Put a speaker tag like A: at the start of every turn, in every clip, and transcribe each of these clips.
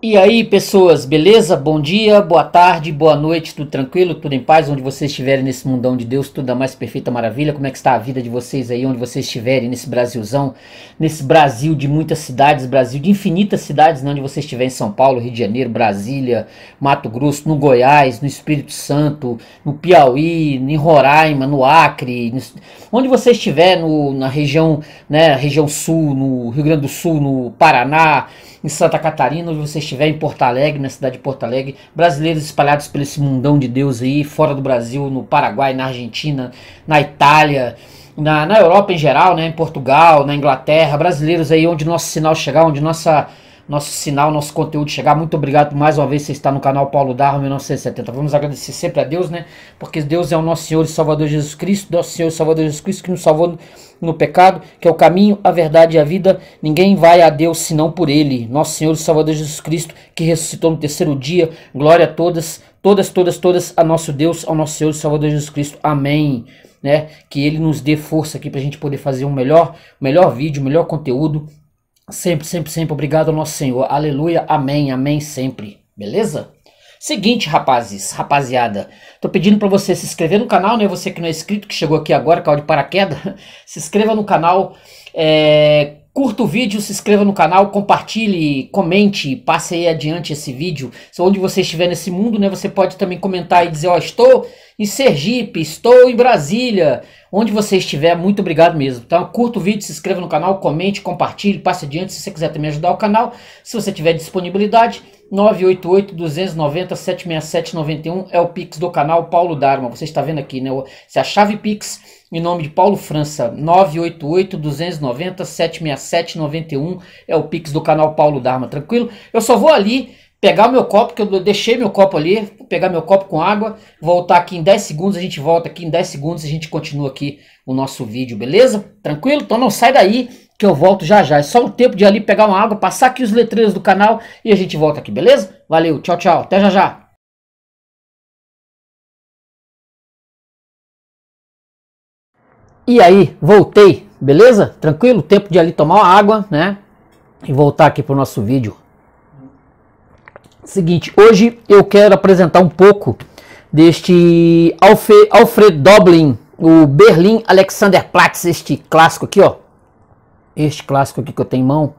A: E aí, pessoas, beleza? Bom dia, boa tarde, boa noite, tudo tranquilo, tudo em paz, onde vocês estiverem nesse mundão de Deus, tudo a mais perfeita maravilha. Como é que está a vida de vocês aí, onde vocês estiverem nesse Brasilzão, nesse Brasil de muitas cidades, Brasil de infinitas cidades, né? onde você estiver em São Paulo, Rio de Janeiro, Brasília, Mato Grosso, no Goiás, no Espírito Santo, no Piauí, em Roraima, no Acre, no... onde você estiver no, na região, né, região sul, no Rio Grande do Sul, no Paraná, em Santa Catarina, onde você estiver, em Porto Alegre, na cidade de Porto Alegre, brasileiros espalhados por esse mundão de Deus aí, fora do Brasil, no Paraguai, na Argentina, na Itália, na, na Europa em geral, né, em Portugal, na Inglaterra, brasileiros aí onde nosso sinal chegar, onde nossa nosso sinal, nosso conteúdo chegar. Muito obrigado mais uma vez você está no canal Paulo Darro 1970. Vamos agradecer sempre a Deus, né? Porque Deus é o nosso Senhor e Salvador Jesus Cristo, nosso Senhor e Salvador Jesus Cristo que nos salvou no pecado, que é o caminho, a verdade e a vida. Ninguém vai a Deus senão por ele. Nosso Senhor e Salvador Jesus Cristo que ressuscitou no terceiro dia. Glória a todas, todas, todas, todas a nosso Deus, ao nosso Senhor e Salvador Jesus Cristo. Amém. Né? Que ele nos dê força aqui para a gente poder fazer um melhor, melhor vídeo, melhor conteúdo, Sempre, sempre, sempre. Obrigado ao nosso Senhor. Aleluia. Amém. Amém sempre. Beleza? Seguinte, rapazes, rapaziada, tô pedindo para você se inscrever no canal, né? Você que não é inscrito, que chegou aqui agora, caiu de paraquedas, se inscreva no canal, é, Curta o vídeo, se inscreva no canal, compartilhe, comente, passe aí adiante esse vídeo. Onde você estiver nesse mundo, né, você pode também comentar e dizer, ó, oh, estou em Sergipe, estou em Brasília. Onde você estiver, muito obrigado mesmo. Então, curta o vídeo, se inscreva no canal, comente, compartilhe, passe adiante. Se você quiser também ajudar o canal, se você tiver disponibilidade, 988 290 91 é o Pix do canal Paulo Dharma. Você está vendo aqui, né? Se é a chave Pix em nome de Paulo França, 988 290 91 é o Pix do canal Paulo Dharma, tranquilo? Eu só vou ali pegar o meu copo, que eu deixei meu copo ali, pegar meu copo com água, voltar aqui em 10 segundos, a gente volta aqui em 10 segundos, a gente continua aqui o nosso vídeo, beleza? Tranquilo? Então não sai daí que eu volto já já. É só o tempo de ali pegar uma água, passar aqui os letreiros do canal e a gente volta aqui, beleza? Valeu, tchau, tchau. Até já já. E aí, voltei, beleza? Tranquilo? Tempo de ali tomar uma água, né? E voltar aqui para o nosso vídeo. Seguinte, hoje eu quero apresentar um pouco deste Alfred, Doblin, o Alexander Alexanderplatz, este clássico aqui, ó. Este clássico aqui que eu tenho em mão,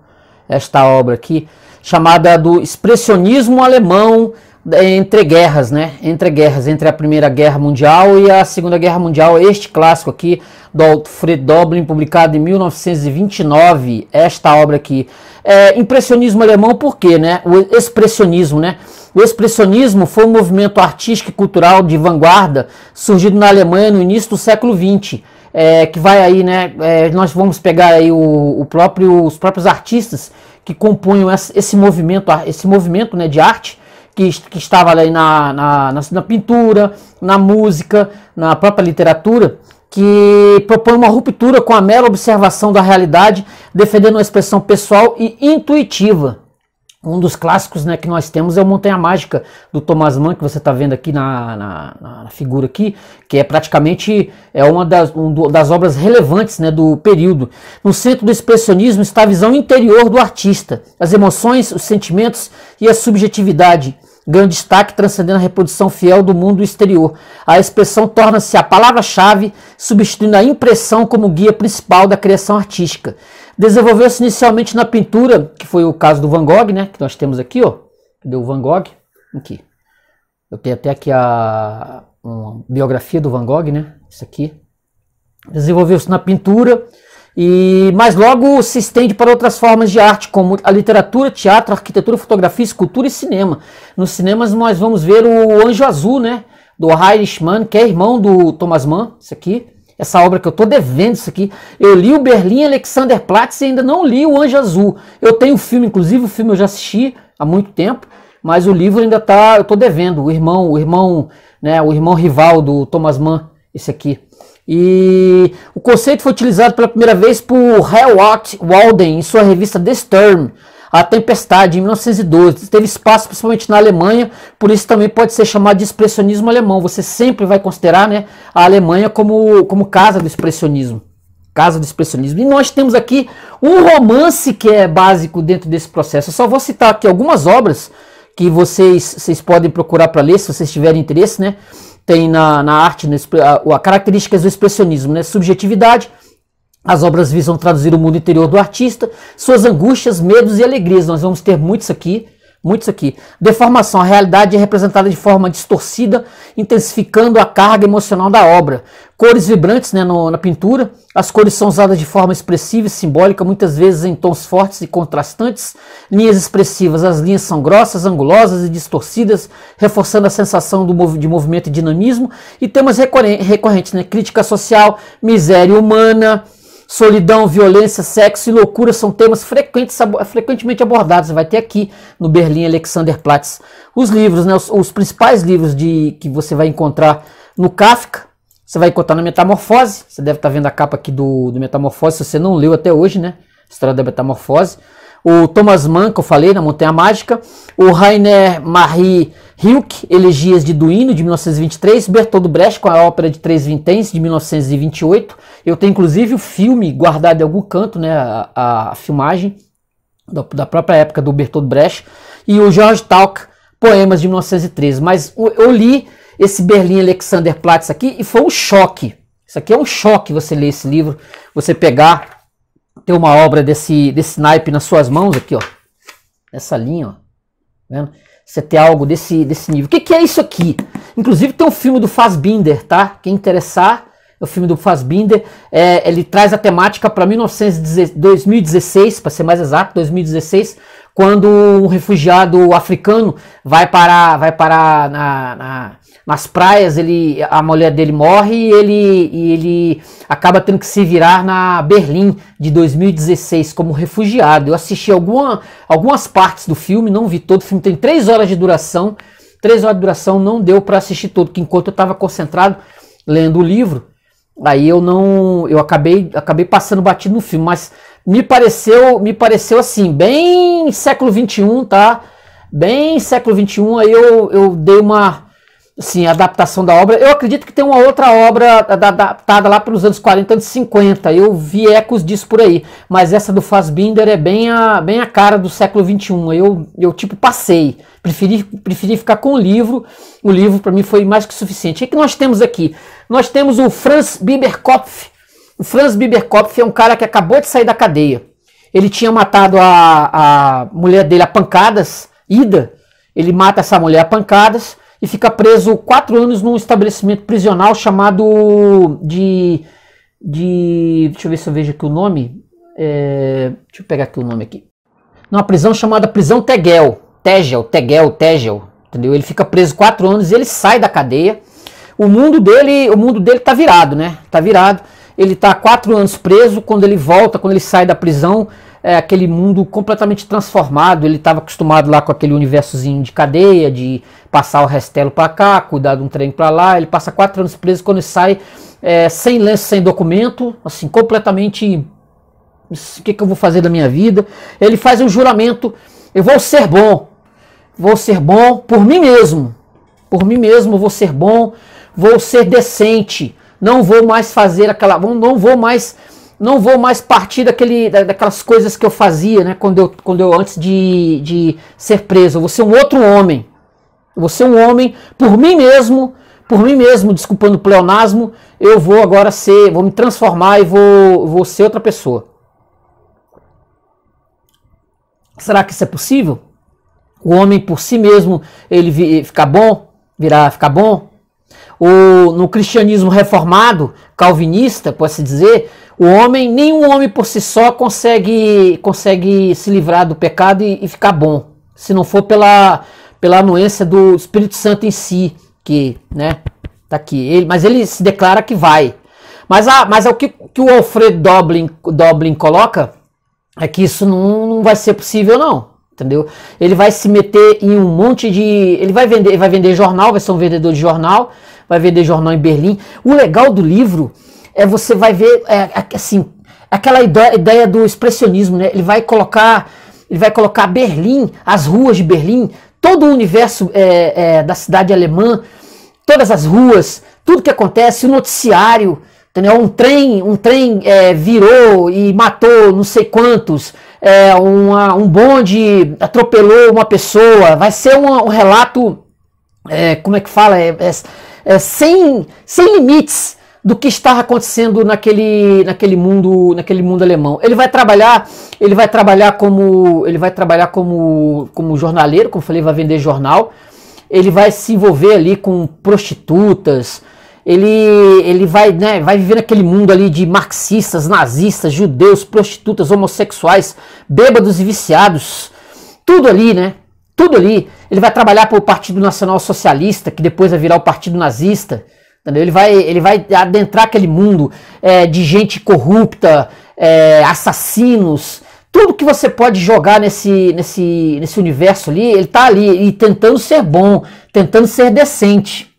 A: esta obra aqui chamada do expressionismo alemão é, entre guerras, né? Entre guerras, entre a Primeira Guerra Mundial e a Segunda Guerra Mundial. Este clássico aqui do Alfred Doblin, publicado em 1929, esta obra aqui. É, impressionismo alemão, por quê, né? O expressionismo, né? O expressionismo foi um movimento artístico e cultural de vanguarda surgido na Alemanha no início do século XX. É, que vai aí, né? É, nós vamos pegar aí o, o próprio, os próprios artistas que compunham esse movimento, esse movimento né, de arte que, que estava ali na, na, na, na pintura, na música, na própria literatura, que propõe uma ruptura com a mera observação da realidade, defendendo uma expressão pessoal e intuitiva. Um dos clássicos né, que nós temos é o Montanha Mágica do Thomas Mann, que você está vendo aqui na, na, na, figura aqui, que é praticamente é uma das, um das obras relevantes né, do período. No centro do expressionismo está a visão interior do artista, as emoções, os sentimentos e a subjetividade grande destaque transcendendo a reprodução fiel do mundo exterior. A expressão torna-se a palavra-chave, substituindo a impressão como guia principal da criação artística. Desenvolveu-se inicialmente na pintura, que foi o caso do Van Gogh, né? Que nós temos aqui, ó. Cadê o Van Gogh? Aqui. Eu tenho até aqui a biografia do Van Gogh, né? Isso aqui. Desenvolveu-se na pintura, e mas logo se estende para outras formas de arte, como a literatura, teatro, arquitetura, fotografia, escultura e cinema. Nos cinemas nós vamos ver o Anjo Azul, né? Do Heinrich Mann, que é irmão do Thomas Mann, isso aqui essa obra que eu estou devendo isso aqui. Eu li o Berlim Alexander Platz e ainda não li o Anjo Azul. Eu tenho o filme, inclusive o filme eu já assisti há muito tempo, mas o livro ainda está eu estou devendo. O irmão, o irmão, né, o irmão rival do Thomas Mann, esse aqui. E o conceito foi utilizado pela primeira vez por Hal Walden em sua revista The Sturm a tempestade em 1912 teve espaço principalmente na Alemanha, por isso também pode ser chamado de expressionismo alemão. Você sempre vai considerar né, a Alemanha como, como casa do expressionismo. Casa do expressionismo. E nós temos aqui um romance que é básico dentro desse processo. Eu só vou citar aqui algumas obras que vocês, vocês podem procurar para ler, se vocês tiverem interesse, né? Tem na, na arte, no, a, a características do expressionismo, né? Subjetividade, as obras visam traduzir o mundo interior do artista, suas angústias, medos e alegrias. Nós vamos ter muitos aqui, muitos aqui. Deformação, a realidade é representada de forma distorcida, intensificando a carga emocional da obra. Cores vibrantes né, no, na pintura, as cores são usadas de forma expressiva e simbólica, muitas vezes em tons fortes e contrastantes. Linhas expressivas, as linhas são grossas, angulosas e distorcidas, reforçando a sensação do, de movimento e dinamismo. E temas recorrentes, né, crítica social, miséria humana Solidão, violência, sexo e loucura são temas frequentemente abordados. Você vai ter aqui no Berlim Alexanderplatz os livros, né, os, os, principais livros de que você vai encontrar no Kafka. Você vai encontrar na Metamorfose. Você deve estar tá vendo a capa aqui do, do Metamorfose, se você não leu até hoje, né? História da Metamorfose o Thomas Mann, que eu falei, na Montanha Mágica, o Rainer Marie Hilke, Elegias de Duino, de 1923, Bertold Brecht, com a ópera de Três Vinténs, de 1928. Eu tenho, inclusive, o filme guardado em algum canto, né, a, a filmagem da, da, própria época do Bertold Brecht, e o George Talk, Poemas, de 1913. Mas eu li esse Berlim Alexanderplatz aqui e foi um choque. Isso aqui é um choque você ler esse livro, você pegar ter uma obra desse, desse naipe nas suas mãos aqui, ó. Nessa linha, ó. Tá vendo? Você ter algo desse, desse nível. O que, que é isso aqui? Inclusive tem um filme do Fassbinder, tá? Quem interessar, é o filme do Fassbinder. É, ele traz a temática para 2016, para ser mais exato, 2016, quando um refugiado africano vai para, vai para na, na nas praias, ele, a mulher dele morre e ele, e ele acaba tendo que se virar na Berlim de 2016 como refugiado. Eu assisti alguma, algumas partes do filme, não vi todo. O filme tem três horas de duração. Três horas de duração não deu para assistir todo, que enquanto eu estava concentrado lendo o livro, aí eu não, eu acabei, acabei passando batido no filme, mas me pareceu, me pareceu assim, bem século 21, tá? Bem século 21, aí eu, eu dei uma sim a adaptação da obra. Eu acredito que tem uma outra obra adaptada lá para os anos 40, anos 50. Eu vi ecos disso por aí. Mas essa do Fassbinder é bem a, bem a cara do século XXI. Eu, eu tipo, passei. Preferi, preferi ficar com o livro. O livro, para mim, foi mais que suficiente. O que nós temos aqui? Nós temos o Franz Biberkopf. O Franz Biberkopf é um cara que acabou de sair da cadeia. Ele tinha matado a, a mulher dele a pancadas, Ida. Ele mata essa mulher a pancadas e fica preso quatro anos num estabelecimento prisional chamado de. de deixa eu ver se eu vejo aqui o nome. É, deixa eu pegar aqui o nome aqui. Numa prisão chamada Prisão Tegel. Tegel, Tegel, Tegel. Entendeu? Ele fica preso quatro anos, ele sai da cadeia. O mundo dele, o mundo dele tá virado, né? Tá virado. Ele tá quatro anos preso. Quando ele volta, quando ele sai da prisão, é, aquele mundo completamente transformado. Ele estava acostumado lá com aquele universozinho de cadeia, de passar o restelo para cá, cuidar de um trem para lá. Ele passa quatro anos preso quando ele sai é, sem lenço, sem documento, assim, completamente. O que, que eu vou fazer da minha vida? Ele faz um juramento: eu vou ser bom, vou ser bom por mim mesmo, por mim mesmo vou ser bom, vou ser decente, não vou mais fazer aquela, não vou mais não vou mais partir daquele, daquelas coisas que eu fazia, né? Quando eu, quando eu antes de, de ser preso. Eu vou ser um outro homem. Eu vou ser um homem por mim mesmo, por mim mesmo, desculpando o pleonasmo. Eu vou agora ser, vou me transformar e vou, vou ser outra pessoa. Será que isso é possível? O homem por si mesmo, ele vi, ficar bom, virar, ficar bom? o, no cristianismo reformado, calvinista, pode se assim dizer, o homem, nenhum homem por si só consegue, consegue se livrar do pecado e, e ficar bom, se não for pela, pela anuência do Espírito Santo em si, que, né, tá aqui. Ele, mas ele se declara que vai. Mas, ah, mas é o que, que o Alfred Doblin, Doblin coloca é que isso não, não vai ser possível, não. Entendeu? Ele vai se meter em um monte de. Ele vai vender, ele vai vender jornal, vai ser um vendedor de jornal, vai vender jornal em Berlim. O legal do livro é você vai ver, é, é assim, aquela ideia do expressionismo, né? Ele vai colocar, ele vai colocar Berlim, as ruas de Berlim, todo o universo é, é, da cidade alemã, todas as ruas, tudo que acontece, o noticiário, entendeu? Um trem, um trem é, virou e matou não sei quantos, é, uma, um bonde atropelou uma pessoa, vai ser um relato, é, como é que fala? é, sem, sem limites do que está acontecendo naquele, naquele mundo naquele mundo alemão. Ele vai trabalhar ele vai trabalhar como ele vai trabalhar como como jornaleiro, como falei, vai vender jornal. Ele vai se envolver ali com prostitutas. Ele ele vai né, vai viver naquele mundo ali de marxistas, nazistas, judeus, prostitutas, homossexuais, bêbados e viciados. Tudo ali, né? tudo ali. Ele vai trabalhar para o Partido Nacional Socialista, que depois vai virar o Partido Nazista. Entendeu? Ele, vai, ele vai adentrar aquele mundo é, de gente corrupta, é, assassinos, tudo que você pode jogar nesse, nesse, nesse universo ali, ele tá ali e tentando ser bom, tentando ser decente.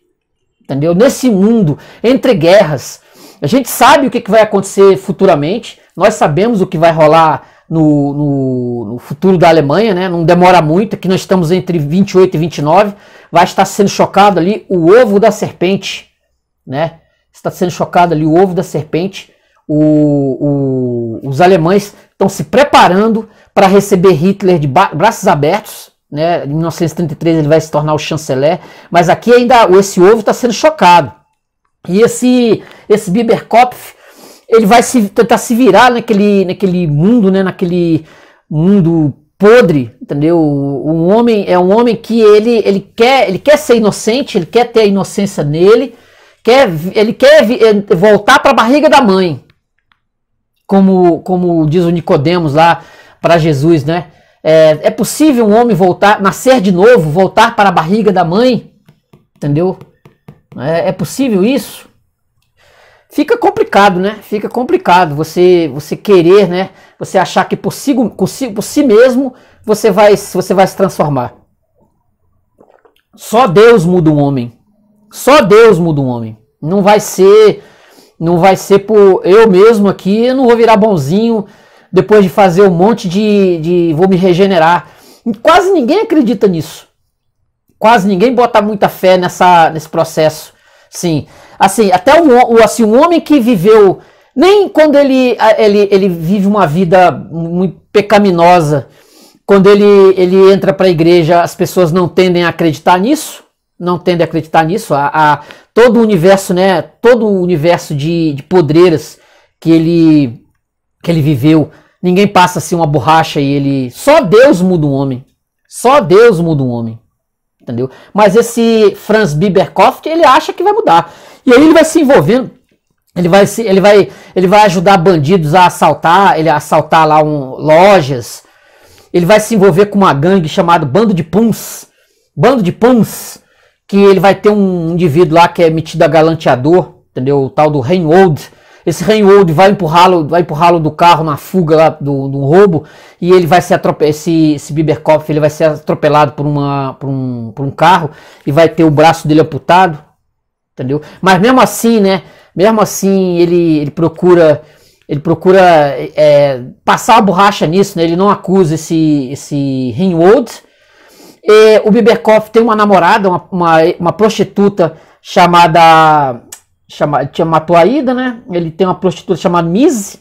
A: Entendeu? Nesse mundo, entre guerras, a gente sabe o que, que vai acontecer futuramente, nós sabemos o que vai rolar no, no, no, futuro da Alemanha, né? Não demora muito, aqui nós estamos entre 28 e 29, vai estar sendo chocado ali o ovo da serpente, né? Está sendo chocado ali o ovo da serpente. O, o, os alemães estão se preparando para receber Hitler de braços abertos. Né? Em 1933 ele vai se tornar o chanceler, mas aqui ainda esse ovo está sendo chocado. E esse, esse Biberkopf ele vai se, tentar se virar naquele, naquele mundo, né? Naquele mundo podre, entendeu? Um homem é um homem que ele, ele quer ele quer ser inocente, ele quer ter a inocência nele, quer ele quer eh, voltar para a barriga da mãe, como como diz o Nicodemos lá para Jesus, né? É, é possível um homem voltar, nascer de novo, voltar para a barriga da mãe, entendeu? É, é possível isso? fica complicado, né? Fica complicado você você querer, né? Você achar que por si, por si, por si mesmo você vai, você vai se transformar. Só Deus muda um homem. Só Deus muda um homem. Não vai ser não vai ser por eu mesmo aqui, eu não vou virar bonzinho depois de fazer um monte de, de vou me regenerar. quase ninguém acredita nisso. Quase ninguém bota muita fé nessa, nesse processo. Sim. Assim, até um, assim, um homem que viveu. Nem quando ele, ele, ele vive uma vida muito pecaminosa, quando ele, ele entra para a igreja, as pessoas não tendem a acreditar nisso, não tendem a acreditar nisso. A, a todo o universo, né? Todo o universo de, de podreiras que ele, que ele viveu, ninguém passa assim uma borracha e ele. Só Deus muda um homem. Só Deus muda um homem entendeu? Mas esse Franz Biberkoff, ele acha que vai mudar. E aí ele vai se envolvendo, ele vai se, ele vai, ele vai ajudar bandidos a assaltar, ele assaltar lá um, lojas. Ele vai se envolver com uma gangue chamada Bando de Puns. Bando de Puns, que ele vai ter um indivíduo lá que é metido a galanteador, entendeu? O tal do Reinhold esse Reinhold vai empurrá-lo, vai empurrá-lo do carro na fuga lá do, do roubo e ele vai ser Esse, esse Biberkopf ele vai ser atropelado por, uma, por, um, por um carro e vai ter o braço dele amputado, entendeu? Mas mesmo assim, né? Mesmo assim ele, ele procura ele procura é, passar a borracha nisso, né? Ele não acusa esse esse Reinhold. E o Biberkopf tem uma namorada, uma, uma, uma prostituta chamada chama, tinha, matou a Ida, né? Ele tem uma prostituta chamada Mise.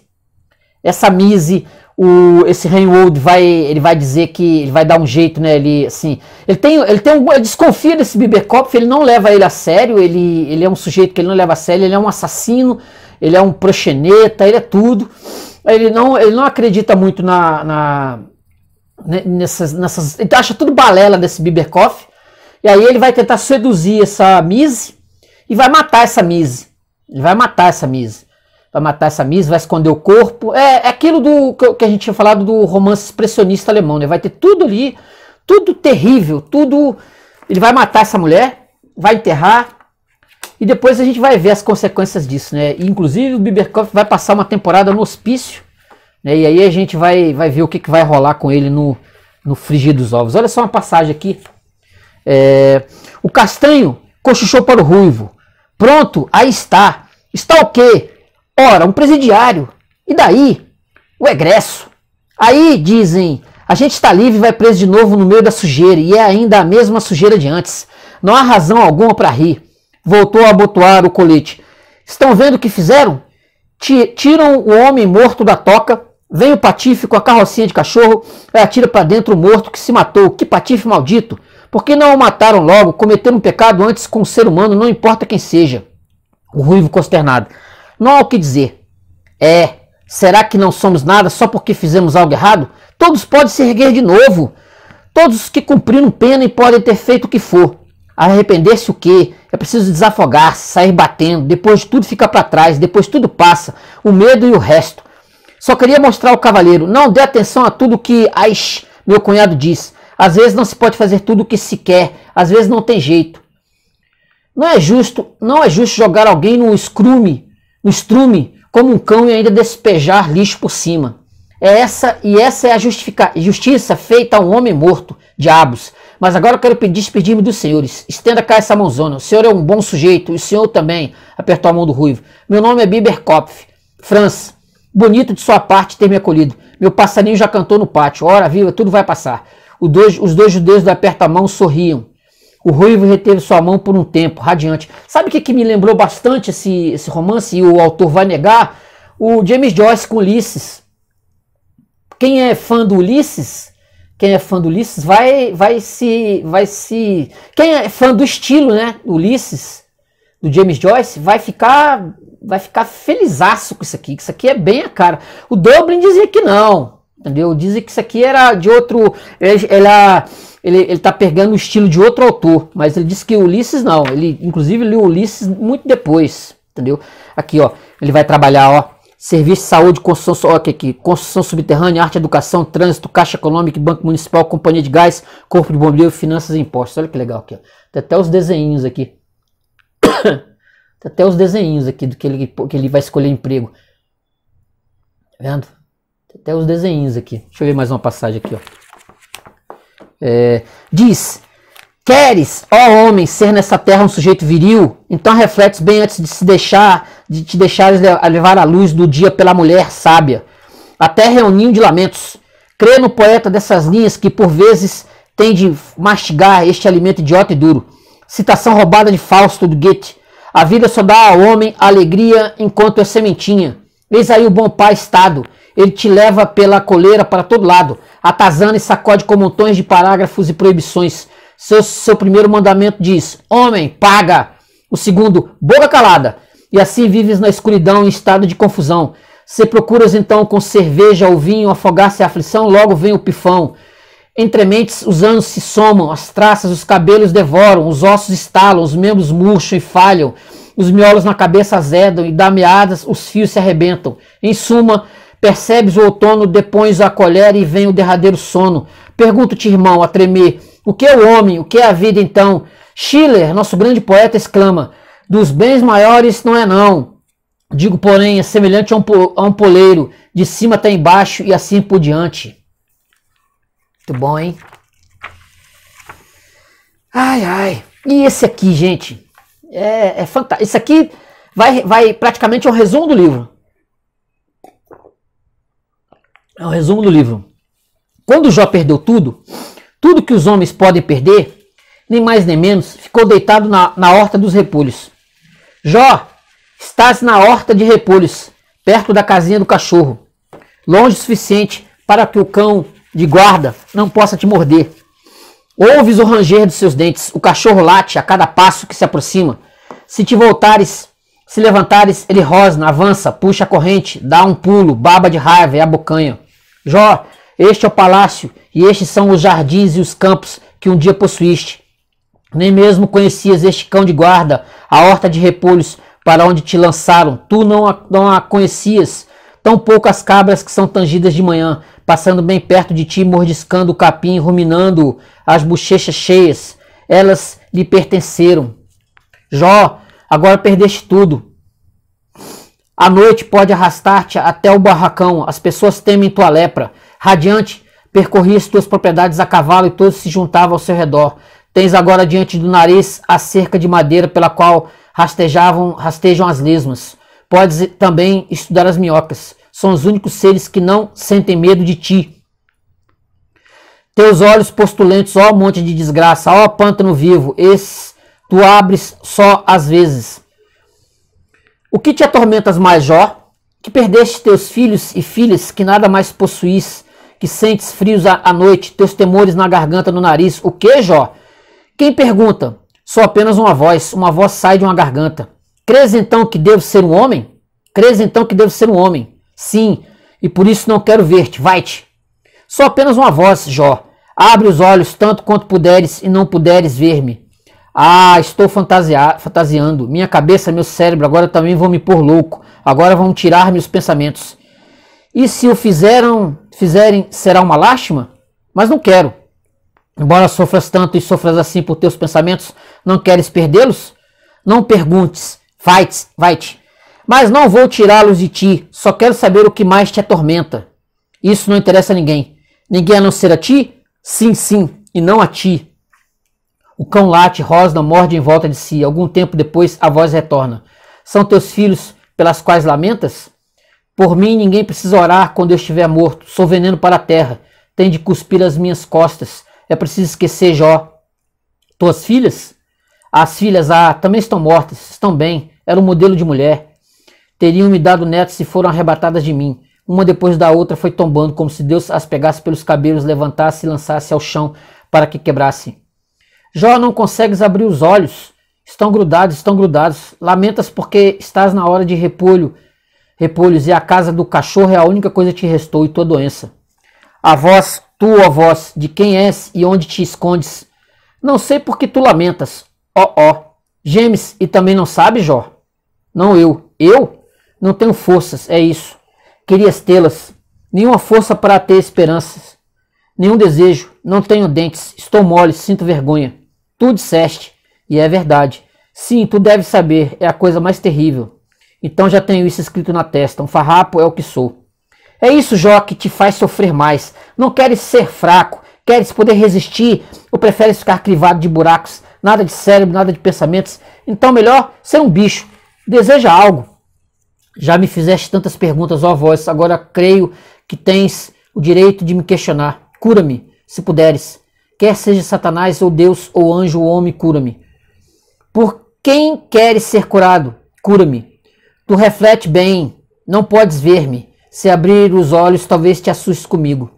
A: Essa Mise, o, esse Reinhold vai, ele vai dizer que ele vai dar um jeito, né? Ele, assim, ele tem, ele tem um, ele desconfia desse Biberkopf, ele não leva ele a sério, ele, ele é um sujeito que ele não leva a sério, ele é um assassino, ele é um proxeneta, ele é tudo. Ele não, ele não acredita muito na, na né, nessas, nessas, ele acha tudo balela desse Biberkopf. E aí ele vai tentar seduzir essa Mise e vai matar essa Mise. Ele vai matar essa Mise. Vai matar essa Mise, vai esconder o corpo. É, é aquilo do que a gente tinha falado do romance expressionista alemão, né? Vai ter tudo ali, tudo terrível, tudo. Ele vai matar essa mulher, vai enterrar, e depois a gente vai ver as consequências disso, né? inclusive o Biberkoff vai passar uma temporada no hospício, né? E aí a gente vai, vai ver o que, que vai rolar com ele no, no frigir dos ovos. Olha só uma passagem aqui. É, o castanho cochichou para o ruivo. Pronto, aí está. Está o quê? Ora, um presidiário. E daí? O egresso. Aí dizem, a gente está livre e vai preso de novo no meio da sujeira, e é ainda a mesma sujeira de antes. Não há razão alguma para rir. Voltou a abotoar o colete. Estão vendo o que fizeram? Tiram o homem morto da toca, vem o patife com a carrocinha de cachorro, atira para dentro o morto que se matou. Que patife maldito! Porque não o mataram logo, cometendo um pecado antes com o ser humano, não importa quem seja. O ruivo consternado. Não há o que dizer. É, será que não somos nada só porque fizemos algo errado? Todos podem se erguer de novo. Todos os que cumpriram pena e podem ter feito o que for. Arrepender-se o quê? É preciso desafogar-se, sair batendo, depois de tudo fica para trás, depois tudo passa, o medo e o resto. Só queria mostrar ao cavaleiro, não dê atenção a tudo que Aish, meu cunhado diz. Às vezes não se pode fazer tudo o que se quer, às vezes não tem jeito. Não é justo, não é justo jogar alguém no escrume, no estrume, como um cão e ainda despejar lixo por cima. É essa e essa é a justiça feita a um homem morto, diabos. Mas agora eu quero pedir, despedir-me dos senhores. Estenda cá essa mãozona. O senhor é um bom sujeito, e o senhor também, apertou a mão do ruivo. Meu nome é Kopf. França. Bonito de sua parte ter me acolhido. Meu passarinho já cantou no pátio. Ora, viva, tudo vai passar dois, os dois judeus do aperta-mão sorriam. O ruivo reteve sua mão por um tempo, radiante. Sabe o que, que me lembrou bastante esse, esse romance e o autor vai negar? O James Joyce com Ulisses. Quem é fã do Ulisses, quem é fã do Ulisses vai, vai se, vai se, quem é fã do estilo, né, Ulisses, do James Joyce, vai ficar, vai ficar felizaço com isso aqui. Isso aqui é bem a cara. O Dublin dizia que não, Entendeu? Dizem que isso aqui era de outro. Ela, é, ele, ele tá pegando o estilo de outro autor, mas ele disse que Ulisses não. Ele, inclusive, leu Ulisses muito depois, entendeu? Aqui, ó, ele vai trabalhar, ó, serviço de saúde, construção, ó, aqui, aqui, construção subterrânea, arte, educação, trânsito, caixa econômica, banco municipal, companhia de gás, corpo de bombeiro, finanças e impostos. Olha que legal aqui, ó. Tem até os desenhinhos aqui. Tem até os desenhinhos aqui do que ele, que ele vai escolher emprego. Tá vendo? até os desenhos aqui. Deixa eu ver mais uma passagem aqui. Ó. É, diz: Queres, ó homem, ser nessa terra um sujeito viril? Então refletes bem antes de se deixar, de te deixares levar à luz do dia pela mulher sábia. Até reunião de lamentos. Crê no poeta dessas linhas que por vezes tem de mastigar este alimento idiota e duro. Citação roubada de Fausto do Goethe. A vida só dá ao homem alegria enquanto é sementinha. Eis aí o bom pai estado ele te leva pela coleira para todo lado, atazana e sacode com montões de parágrafos e proibições. Seu, seu primeiro mandamento diz: Homem, paga! O segundo, boca calada! E assim vives na escuridão em estado de confusão. Se procuras então com cerveja ou vinho afogar-se a aflição, logo vem o pifão. Entrementes os anos se somam, as traças, os cabelos devoram, os ossos estalam, os membros murcham e falham, os miolos na cabeça azedam e dameadas, os fios se arrebentam. Em suma, Percebes o outono, depois a colher e vem o derradeiro sono. Pergunto-te, irmão, a tremer, o que é o homem, o que é a vida então? Schiller, nosso grande poeta, exclama: Dos bens maiores não é não. Digo, porém, é semelhante a um, poleiro, de cima até embaixo e assim por diante. Muito bom, hein? Ai, ai. E esse aqui, gente? É, é fantástico. Esse aqui vai, vai praticamente é um resumo do livro é o resumo do livro. Quando Jó perdeu tudo, tudo que os homens podem perder, nem mais nem menos, ficou deitado na, na horta dos repolhos. Jó, estás na horta de repolhos, perto da casinha do cachorro, longe o suficiente para que o cão de guarda não possa te morder. Ouves o ranger dos seus dentes, o cachorro late a cada passo que se aproxima. Se te voltares, se levantares, ele rosna, avança, puxa a corrente, dá um pulo, baba de raiva e abocanha. Jó, este é o palácio, e estes são os jardins e os campos que um dia possuíste. Nem mesmo conhecias este cão de guarda, a horta de repolhos, para onde te lançaram. Tu não a, não a conhecias, Tão as cabras que são tangidas de manhã, passando bem perto de ti, mordiscando o capim, ruminando as bochechas cheias. Elas lhe pertenceram. Jó, agora perdeste tudo. A noite pode arrastar-te até o barracão. As pessoas temem tua lepra. Radiante, percorrias tuas propriedades a cavalo e todos se juntavam ao seu redor. Tens agora diante do nariz a cerca de madeira pela qual rastejavam, rastejam as lesmas. Podes também estudar as minhocas. São os únicos seres que não sentem medo de ti. Teus olhos postulantes, ó monte de desgraça, ó pântano vivo, esse tu abres só às vezes. O que te atormentas mais, Jó? Que perdeste teus filhos e filhas, que nada mais possuís, que sentes frios à noite, teus temores na garganta, no nariz. O que, Jó? Quem pergunta? Sou apenas uma voz, uma voz sai de uma garganta. Crês então que devo ser um homem? Crês então que devo ser um homem? Sim, e por isso não quero ver-te. Vai-te. Sou apenas uma voz, Jó. Abre os olhos tanto quanto puderes e não puderes ver-me. Ah, estou fantasiando. Minha cabeça, meu cérebro, agora também vão me pôr louco. Agora vão tirar meus pensamentos. E se o fizeram, fizerem, será uma lástima? Mas não quero. Embora sofras tanto e sofras assim por teus pensamentos, não queres perdê-los? Não perguntes, vai-te, vai-te. Mas não vou tirá-los de ti, só quero saber o que mais te atormenta. Isso não interessa a ninguém. Ninguém a não ser a ti? Sim, sim, e não a ti. O cão late, rosna, morde em volta de si. Algum tempo depois a voz retorna. São teus filhos pelas quais lamentas? Por mim ninguém precisa orar quando eu estiver morto. Sou veneno para a terra. Tem de cuspir as minhas costas. É preciso esquecer Jó. Tuas filhas? As filhas, ah, também estão mortas. Estão bem. Era um modelo de mulher. Teriam me dado netos se foram arrebatadas de mim. Uma depois da outra foi tombando, como se Deus as pegasse pelos cabelos, levantasse e lançasse ao chão para que quebrasse. Jó não consegues abrir os olhos. Estão grudados, estão grudados. Lamentas porque estás na hora de repolho. Repolhos e a casa do cachorro é a única coisa que te restou e tua doença. A voz, tu, ó voz, de quem és e onde te escondes? Não sei porque tu lamentas. Ó, ó. Gemes e também não sabe, Jó? Não eu. Eu? Não tenho forças, é isso. Querias tê-las. Nenhuma força para ter esperanças. Nenhum desejo. Não tenho dentes. Estou mole, sinto vergonha. Tu disseste, e é verdade. Sim, tu deves saber, é a coisa mais terrível. Então já tenho isso escrito na testa, um farrapo é o que sou. É isso, Jó, que te faz sofrer mais. Não queres ser fraco, queres poder resistir, ou preferes ficar crivado de buracos, nada de cérebro, nada de pensamentos. Então melhor ser um bicho. Deseja algo. Já me fizeste tantas perguntas, ó voz, agora creio que tens o direito de me questionar. Cura-me, se puderes quer seja Satanás ou Deus ou anjo ou homem, cura-me. Por quem queres ser curado? Cura-me. Tu reflete bem, não podes ver-me. Se abrir os olhos, talvez te assustes comigo.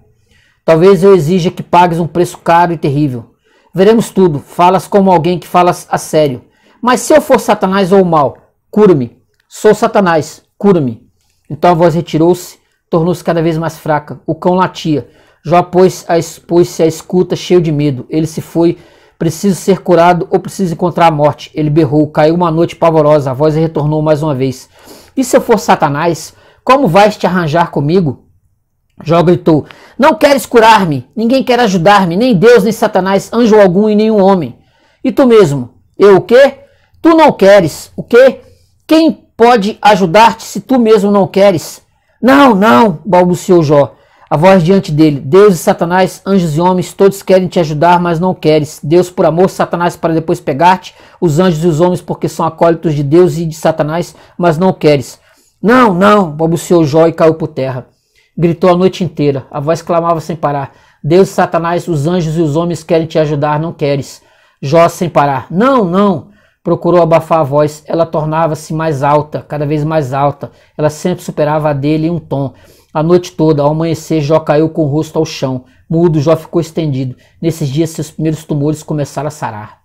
A: Talvez eu exija que pagues um preço caro e terrível. Veremos tudo. Falas como alguém que fala a sério. Mas se eu for Satanás ou o mal, cura-me. Sou Satanás, cura-me. Então a voz retirou-se, tornou-se cada vez mais fraca. O cão latia Jó pôs-se à, escuta, cheio de medo. Ele se foi. Preciso ser curado ou preciso encontrar a morte. Ele berrou. Caiu uma noite pavorosa. A voz retornou mais uma vez. E se eu for Satanás? Como vais te arranjar comigo? Jó gritou: Não queres curar-me, ninguém quer ajudar-me, nem Deus, nem Satanás, anjo algum e nenhum homem. E tu mesmo? Eu o quê? Tu não queres o quê? Quem pode ajudar-te se tu mesmo não queres? Não, não, balbuciou Jó. A voz diante dele: Deus e Satanás, anjos e homens, todos querem te ajudar, mas não queres. Deus por amor, Satanás para depois pegar-te. Os anjos e os homens, porque são acólitos de Deus e de Satanás, mas não queres. Não, não, balbuciou Jó e caiu por terra. Gritou a noite inteira. A voz clamava sem parar: Deus e Satanás, os anjos e os homens querem te ajudar, não queres. Jó sem parar: Não, não. Procurou abafar a voz. Ela tornava-se mais alta, cada vez mais alta. Ela sempre superava a dele em um tom. A noite toda, ao amanhecer, Jó caiu com o rosto ao chão. Mudo, Jó ficou estendido. Nesses dias, seus primeiros tumores começaram a sarar.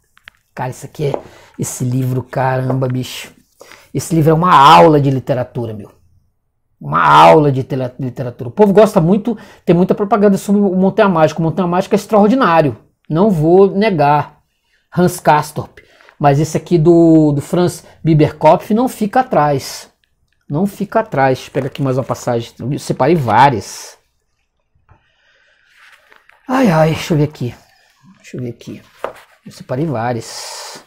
A: Cara, isso aqui é. Esse livro, caramba, bicho. Esse livro é uma aula de literatura, meu. Uma aula de literatura. O povo gosta muito, tem muita propaganda sobre o Montanha Mágica. O Montanha Mágica é extraordinário. Não vou negar. Hans Castorp. Mas esse aqui do, do Franz Biberkopf não fica atrás. Não fica atrás. Pega aqui mais uma passagem. Eu separei várias. Ai, ai, deixa eu ver aqui. Deixa eu ver aqui. Eu separei várias.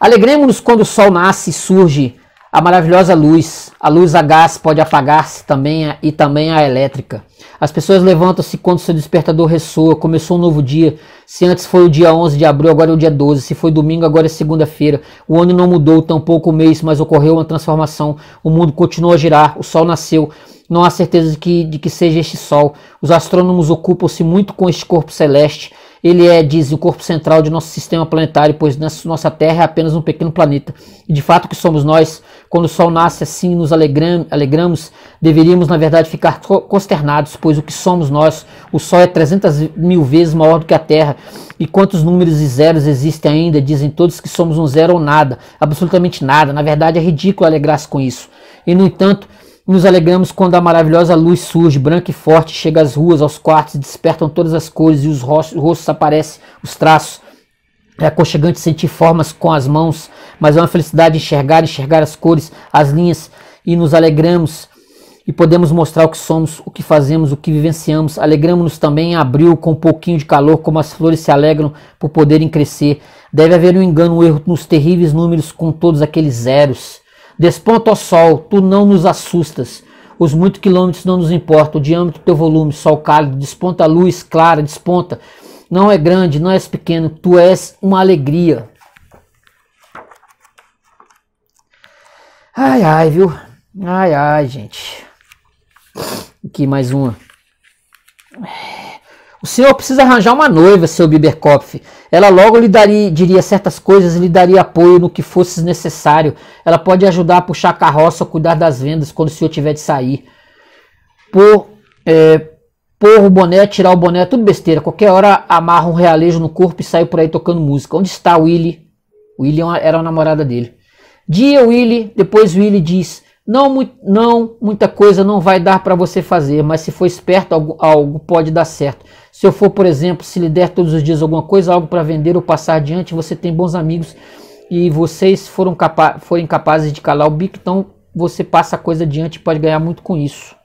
A: Alegremos-nos quando o sol nasce e surge a maravilhosa luz. A luz a gás pode apagar-se também e também a elétrica. As pessoas levantam-se quando seu despertador ressoa. Começou um novo dia. Se antes foi o dia 11 de abril, agora é o dia 12. Se foi domingo, agora é segunda-feira. O ano não mudou, tampouco o mês, mas ocorreu uma transformação. O mundo continuou a girar, o sol nasceu. Não há certeza de que, de que seja este sol. Os astrônomos ocupam-se muito com este corpo celeste ele é, diz, o corpo central de nosso sistema planetário, pois nossa Terra é apenas um pequeno planeta. E de fato que somos nós. Quando o Sol nasce assim, nos alegram, alegramos, deveríamos, na verdade, ficar consternados, pois o que somos nós, o Sol é 300 mil vezes maior do que a Terra. E quantos números e zeros existem ainda? Dizem todos que somos um zero ou nada, absolutamente nada. Na verdade, é ridículo alegrar-se com isso. E, no entanto, e nos alegramos quando a maravilhosa luz surge, branca e forte, chega às ruas, aos quartos, despertam todas as cores e os rostos, rostos aparecem, os traços. É aconchegante sentir formas com as mãos, mas é uma felicidade enxergar, enxergar as cores, as linhas, e nos alegramos e podemos mostrar o que somos, o que fazemos, o que vivenciamos. Alegramos-nos também em abril com um pouquinho de calor, como as flores se alegram por poderem crescer. Deve haver um engano, um erro nos terríveis números com todos aqueles zeros. Desponta, ó sol, tu não nos assustas. Os muitos quilômetros não nos importam. O diâmetro do teu volume, sol cálido, desponta a luz clara, desponta. Não é grande, não és pequeno, tu és uma alegria. Ai, ai, viu? Ai, ai, gente. Aqui mais uma. O senhor precisa arranjar uma noiva, seu Biberkopf. Ela logo lhe daria, diria certas coisas, lhe daria apoio no que fosse necessário. Ela pode ajudar a puxar a carroça ou cuidar das vendas quando o senhor tiver de sair. Por, é, o boné, tirar o boné, é tudo besteira. Qualquer hora amarra um realejo no corpo e sai por aí tocando música. Onde está Willy? Willy é era a namorada dele. Dia Willy, depois Willy diz: não, não muita coisa não vai dar para você fazer, mas se for esperto, algo, algo pode dar certo. Se eu for, por exemplo, se lhe der todos os dias alguma coisa, algo para vender ou passar adiante, você tem bons amigos e vocês foram capa forem capazes de calar o bico, então você passa a coisa adiante e pode ganhar muito com isso.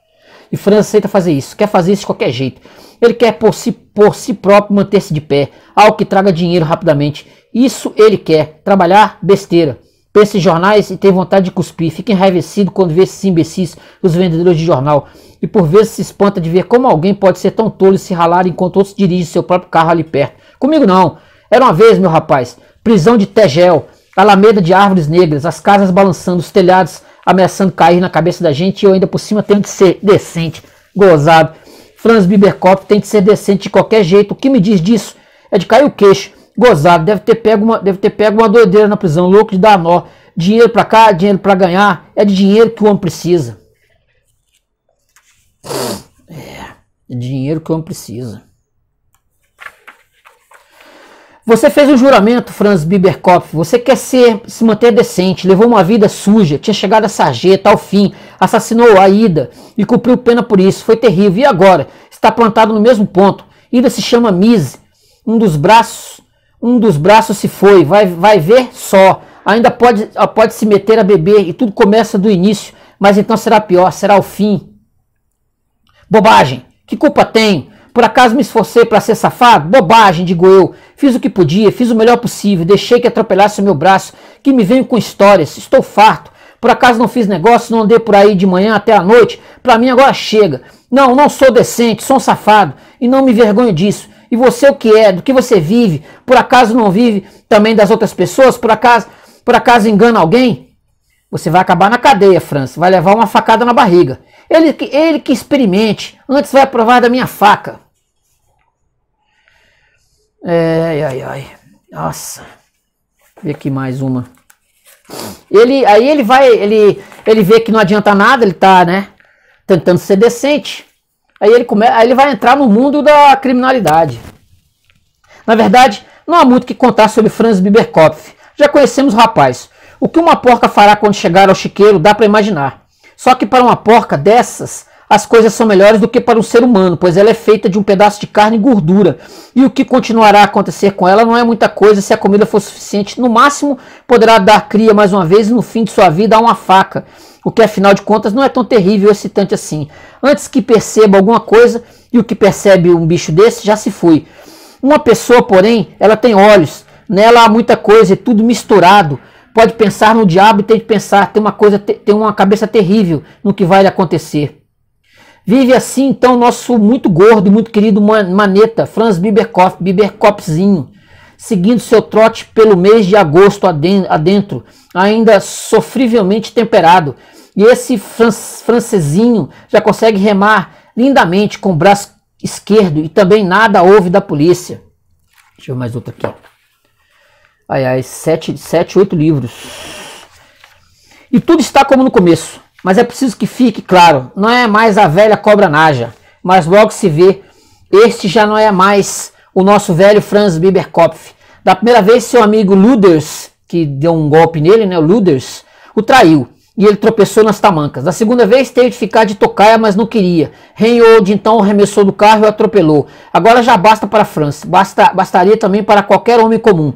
A: E França aceita fazer isso, quer fazer isso de qualquer jeito. Ele quer por si, por si próprio manter-se de pé, algo que traga dinheiro rapidamente. Isso ele quer, trabalhar besteira para esses jornais e tem vontade de cuspir. Fica enraivecido quando vê esses imbecis, os vendedores de jornal. E por vezes se espanta de ver como alguém pode ser tão tolo e se ralar enquanto outros dirigem seu próprio carro ali perto. Comigo não. Era uma vez, meu rapaz, prisão de Tegel, alameda de árvores negras, as casas balançando, os telhados ameaçando cair na cabeça da gente e eu ainda por cima tenho de ser decente, gozado. Franz Biberkopf tem de ser decente de qualquer jeito. O que me diz disso? É de cair o queixo gozado, deve ter pego uma, deve ter pego uma doideira na prisão, louco de dar nó. Dinheiro para cá, dinheiro para ganhar, é de dinheiro que o homem precisa. É, é dinheiro que o homem precisa. Você fez um juramento, Franz Biberkopf. Você quer ser, se manter decente, levou uma vida suja, tinha chegado a sarjeta ao fim, assassinou a Ida e cumpriu pena por isso. Foi terrível. E agora? Está plantado no mesmo ponto. Ida se chama Mise, um dos braços um dos braços se foi, vai, vai ver só. Ainda pode, ah, pode se meter a beber e tudo começa do início, mas então será pior, será o fim. Bobagem, que culpa tem? Por acaso me esforcei para ser safado? Bobagem, digo eu. Fiz o que podia, fiz o melhor possível, deixei que atropelasse o meu braço, que me venho com histórias, estou farto. Por acaso não fiz negócio, não andei por aí de manhã até a noite? Para mim agora chega. Não, não sou decente, sou um safado e não me vergonho disso. E você o que é? Do que você vive? Por acaso não vive também das outras pessoas? Por acaso, por acaso engana alguém? Você vai acabar na cadeia, França. Vai levar uma facada na barriga. Ele que, ele que experimente. Antes vai provar da minha faca. É, ai, ai. Nossa. Vê aqui mais uma. Ele, aí ele vai, ele, ele vê que não adianta nada, ele tá, né, tentando ser decente. Aí ele, come... Aí ele vai entrar no mundo da criminalidade. Na verdade, não há muito que contar sobre Franz Biberkopf. Já conhecemos o rapaz. O que uma porca fará quando chegar ao chiqueiro dá para imaginar. Só que para uma porca dessas, as coisas são melhores do que para um ser humano, pois ela é feita de um pedaço de carne e gordura. E o que continuará a acontecer com ela não é muita coisa se a comida for suficiente. No máximo, poderá dar cria mais uma vez e no fim de sua vida a uma faca. O que afinal de contas não é tão terrível ou excitante assim. Antes que perceba alguma coisa, e o que percebe um bicho desse já se foi. Uma pessoa, porém, ela tem olhos, nela há muita coisa e tudo misturado pode pensar no diabo e tem de pensar, tem uma coisa, tem uma cabeça terrível no que vai acontecer. Vive assim, então, nosso muito gordo e muito querido maneta, Franz Biberkopf, Biberkopfzinho, seguindo seu trote pelo mês de agosto adentro, ainda sofrivelmente temperado. E esse francesinho já consegue remar lindamente com o braço esquerdo e também nada ouve da polícia. Deixa eu ver mais outro aqui. Ai, ai, sete, sete, oito livros. E tudo está como no começo. Mas é preciso que fique claro, não é mais a velha cobra naja, mas logo se vê, este já não é mais o nosso velho Franz Biberkopf. Da primeira vez, seu amigo Luders, que deu um golpe nele, né, o Luders, o traiu e ele tropeçou nas tamancas. Da segunda vez teve de ficar de tocaia, mas não queria. Reinhold então arremessou do carro e o atropelou. Agora já basta para Franz, basta, bastaria também para qualquer homem comum.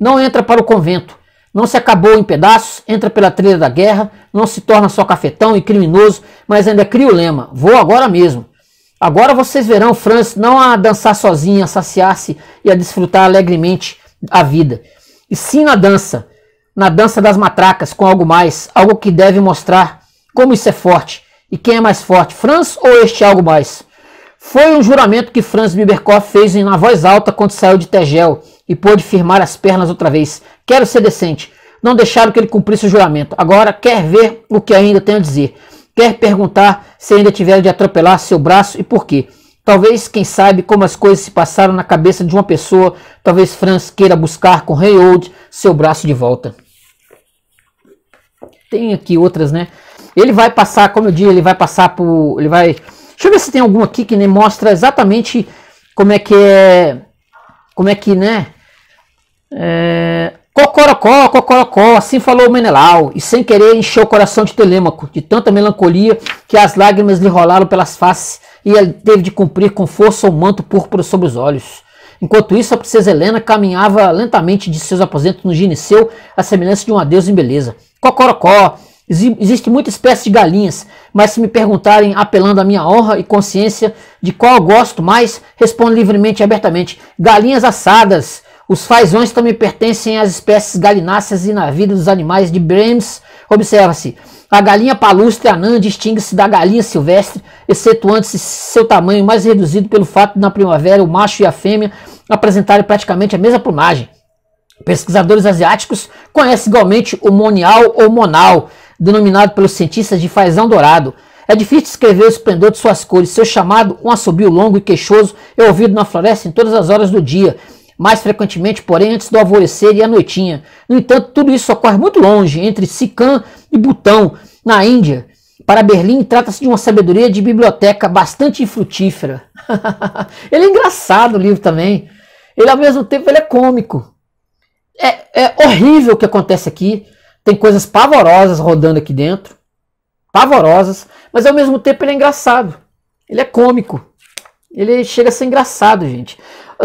A: Não entra para o convento, não se acabou em pedaços, entra pela trilha da guerra, não se torna só cafetão e criminoso, mas ainda cria o lema: vou agora mesmo. Agora vocês verão Franz, não a dançar sozinha, a saciar-se e a desfrutar alegremente a vida, e sim na dança, na dança das matracas, com algo mais, algo que deve mostrar como isso é forte e quem é mais forte, Franz ou este algo mais. Foi um juramento que Franz Biberkoff fez em na voz alta quando saiu de Tegel, e pôde firmar as pernas outra vez. Quero ser decente. Não deixaram que ele cumprisse o juramento. Agora quer ver o que ainda tenho a dizer. Quer perguntar se ainda tiveram de atropelar seu braço e por quê. Talvez, quem sabe, como as coisas se passaram na cabeça de uma pessoa, talvez Franz queira buscar com Reyold seu braço de volta. Tem aqui outras, né? Ele vai passar, como eu disse, ele vai passar por. Ele vai. Deixa eu ver se tem alguma aqui que mostra exatamente como é que é. Como é que, né? É, cocorocó, cocorocó, assim falou Menelau, e sem querer encheu o coração de Telêmaco, de tanta melancolia que as lágrimas lhe rolaram pelas faces e ele teve de cumprir com força o manto púrpura sobre os olhos. Enquanto isso, a princesa Helena caminhava lentamente de seus aposentos no gineceu, à semelhança de um adeus em beleza. Cocorocó, Existe muita espécie de galinhas, mas se me perguntarem, apelando à minha honra e consciência, de qual eu gosto mais, respondo livremente e abertamente: galinhas assadas. Os fazões também pertencem às espécies galináceas e na vida dos animais de Brems. Observa-se, a galinha palustre anã distingue-se da galinha silvestre, excetuando-se seu tamanho mais reduzido pelo fato de na primavera o macho e a fêmea apresentarem praticamente a mesma plumagem. Pesquisadores asiáticos conhecem igualmente o monial ou monal, denominado pelos cientistas de fazão dourado. É difícil descrever o esplendor de suas cores, seu chamado, um assobio longo e queixoso, é ouvido na floresta em todas as horas do dia mais frequentemente, porém, antes do alvorecer e à noitinha. No entanto, tudo isso ocorre muito longe, entre Sikkim e Butão, na Índia. Para Berlim, trata-se de uma sabedoria de biblioteca bastante infrutífera. ele é engraçado o livro também. Ele, ao mesmo tempo, ele é cômico. É, é horrível o que acontece aqui. Tem coisas pavorosas rodando aqui dentro. Pavorosas. Mas, ao mesmo tempo, ele é engraçado. Ele é cômico. Ele chega a ser engraçado, gente.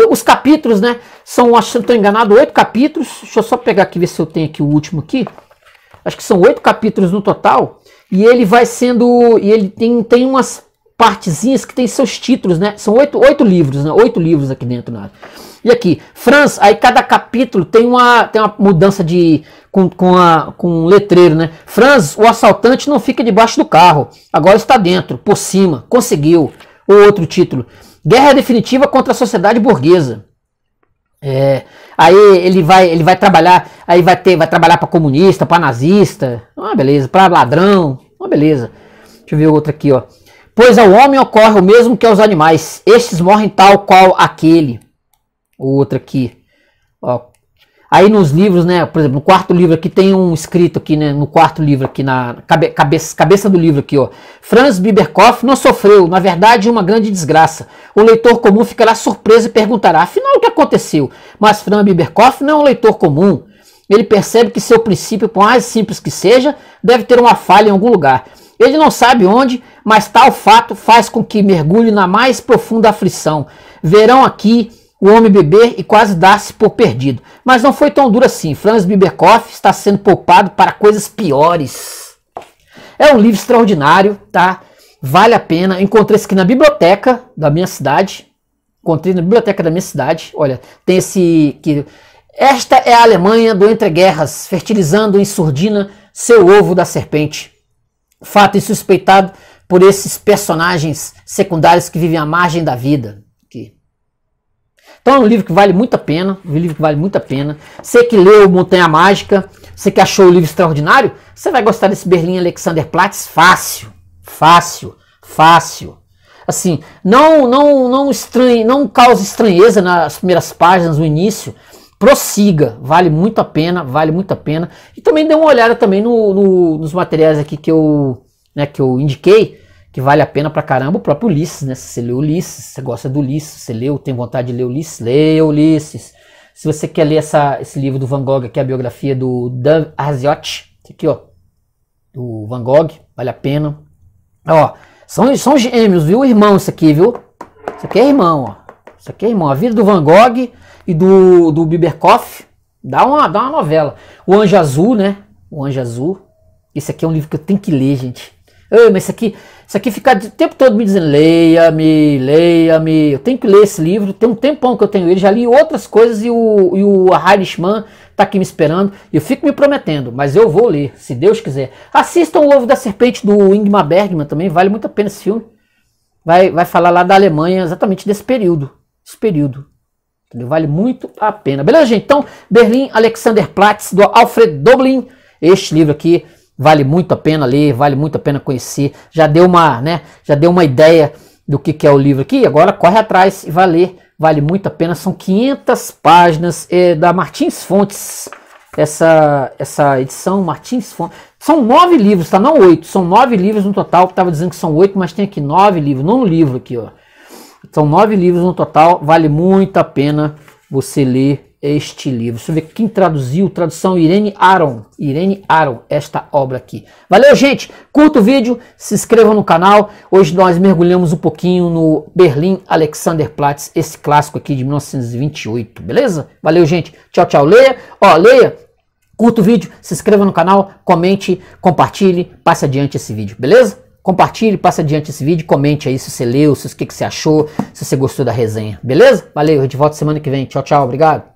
A: Os capítulos, né? São, acho que estou enganado, oito capítulos. Deixa eu só pegar aqui, ver se eu tenho aqui o último aqui. Acho que são oito capítulos no total. E ele vai sendo. E ele tem, tem umas partezinhas que tem seus títulos, né? São oito, oito livros, né? Oito livros aqui dentro, né? E aqui, Franz aí cada capítulo tem uma, tem uma mudança de com, com, a, com um letreiro, né? Franz, o assaltante não fica debaixo do carro, agora está dentro, por cima, conseguiu. Ou outro título. Guerra definitiva contra a sociedade burguesa. É, aí ele vai, ele vai trabalhar, aí vai ter, vai trabalhar para comunista, para nazista, uma beleza, para ladrão, uma beleza. Deixa eu ver outra aqui, ó. Pois ao homem ocorre o mesmo que aos animais, estes morrem tal qual aquele. Outra aqui, ó. Aí nos livros, né, por exemplo, no quarto livro aqui tem um escrito aqui, né, no quarto livro aqui na cabe, cabeça, cabeça do livro aqui, ó. Franz Biberkopf não sofreu, na verdade, uma grande desgraça. O leitor comum ficará surpreso e perguntará: "Afinal o que aconteceu?" Mas Franz Biberkopf não é um leitor comum. Ele percebe que seu princípio, por mais simples que seja, deve ter uma falha em algum lugar. Ele não sabe onde, mas tal fato faz com que mergulhe na mais profunda aflição. Verão aqui o homem beber e quase dar-se por perdido. Mas não foi tão duro assim. Franz Biberkoff está sendo poupado para coisas piores. É um livro extraordinário, tá? Vale a pena. Encontrei esse aqui na biblioteca da minha cidade. Encontrei na biblioteca da minha cidade. Olha, tem esse que esta é a Alemanha do entreguerras, fertilizando em surdina seu ovo da serpente. Fato insuspeitado por esses personagens secundários que vivem à margem da vida. Então é um livro que vale muito a pena, um livro que vale muito a pena. Você que leu Montanha Mágica, você que achou o livro extraordinário, você vai gostar desse Berlim Alexander Platz fácil, fácil, fácil. Assim, não não não estranhe, não cause estranheza nas primeiras páginas no início. Prossiga, vale muito a pena, vale muito a pena. E também dê uma olhada também no, no nos materiais aqui que eu, né, que eu indiquei que vale a pena pra caramba, o próprio Ulisses, né? Se você leu Ulisses, você gosta do Ulisses, você leu, tem vontade de ler Ulisses, leia Ulisses. Se você quer ler essa, esse livro do Van Gogh, que é a biografia do Dan Arziotti, esse aqui, ó, do Van Gogh, vale a pena. Ó, são, são gêmeos, viu, irmão, isso aqui, viu? Isso aqui é irmão, ó. Isso aqui é irmão. A vida do Van Gogh e do, do Biberkoff, dá uma, dá uma novela. O Anjo Azul, né? O Anjo Azul. Esse aqui é um livro que eu tenho que ler, gente. Ei, mas esse aqui, isso aqui fica o tempo todo me dizendo, leia-me, leia-me. Eu tenho que ler esse livro, tem um tempão que eu tenho ele, já li outras coisas e o, e o Harishman tá aqui me esperando. Eu fico me prometendo, mas eu vou ler, se Deus quiser. Assistam O Ovo da Serpente do Ingmar Bergman também, vale muito a pena esse filme. Vai, vai falar lá da Alemanha, exatamente desse período. Esse período. Entendeu? Vale muito a pena. Beleza, gente? Então, Berlim Alexander Platz do Alfred Doblin. Este livro aqui vale muito a pena ler, vale muito a pena conhecer. Já deu uma, né, já deu uma ideia do que, que é o livro aqui. Agora corre atrás e vai ler. Vale muito a pena. São 500 páginas é, da Martins Fontes. Essa, essa edição Martins Fontes. São nove livros, tá? Não oito. São nove livros no total. Estava dizendo que são oito, mas tem aqui nove livros. Não um livro aqui, ó. São nove livros no total. Vale muito a pena você ler este livro. Deixa eu ver quem traduziu. Tradução Irene Aron. Irene Aron, esta obra aqui. Valeu, gente. Curta o vídeo, se inscreva no canal. Hoje nós mergulhamos um pouquinho no Berlim Alexanderplatz, esse clássico aqui de 1928, beleza? Valeu, gente. Tchau, tchau. Leia. Ó, leia. Curta o vídeo, se inscreva no canal, comente, compartilhe, passe adiante esse vídeo, beleza? Compartilhe, passe adiante esse vídeo, comente aí se você leu, se o que, que você achou, se você gostou da resenha, beleza? Valeu, a gente volta semana que vem. Tchau, tchau, obrigado.